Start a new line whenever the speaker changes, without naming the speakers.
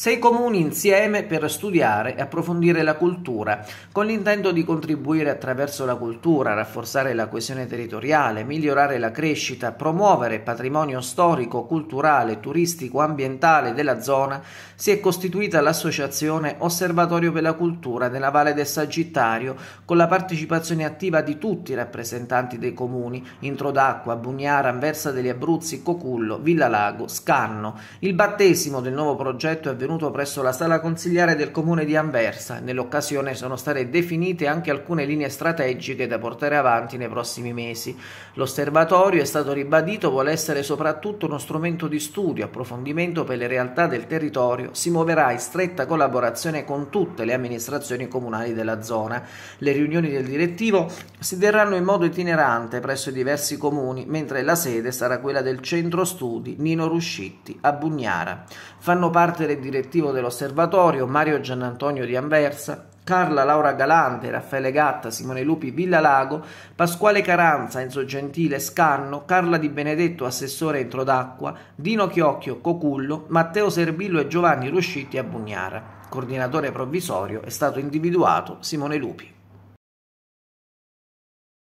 Sei comuni insieme per studiare e approfondire la cultura, con l'intento di contribuire attraverso la cultura, rafforzare la coesione territoriale, migliorare la crescita, promuovere il patrimonio storico, culturale, turistico, ambientale della zona, si è costituita l'associazione Osservatorio per la Cultura nella Valle del Sagittario, con la partecipazione attiva di tutti i rappresentanti dei comuni, Introdacqua, d'Acqua, Bugnara, Anversa degli Abruzzi, Cocullo, Villa Lago, Scanno. Il battesimo del nuovo progetto è avvenuto tenuto presso la sala consigliare del comune di Anversa. Nell'occasione sono state definite anche alcune linee strategiche da portare avanti nei prossimi mesi. L'osservatorio, è stato ribadito, vuole essere soprattutto uno strumento di studio, approfondimento per le realtà del territorio. Si muoverà in stretta collaborazione con tutte le amministrazioni comunali della zona. Le riunioni del direttivo si terranno in modo itinerante presso i diversi comuni, mentre la sede sarà quella del centro studi Nino Ruscitti a Bugnara. Fanno parte del direttivo direttivo dell'osservatorio, Mario Giannantonio di Anversa, Carla Laura Galante, Raffaele Gatta, Simone Lupi Villa Lago, Pasquale Caranza, Enzo Gentile Scanno, Carla Di Benedetto, assessore Introdacqua, Dino Chiocchio Cocullo, Matteo Servillo e Giovanni Ruscitti a Bugnara. Coordinatore provvisorio è stato individuato Simone Lupi.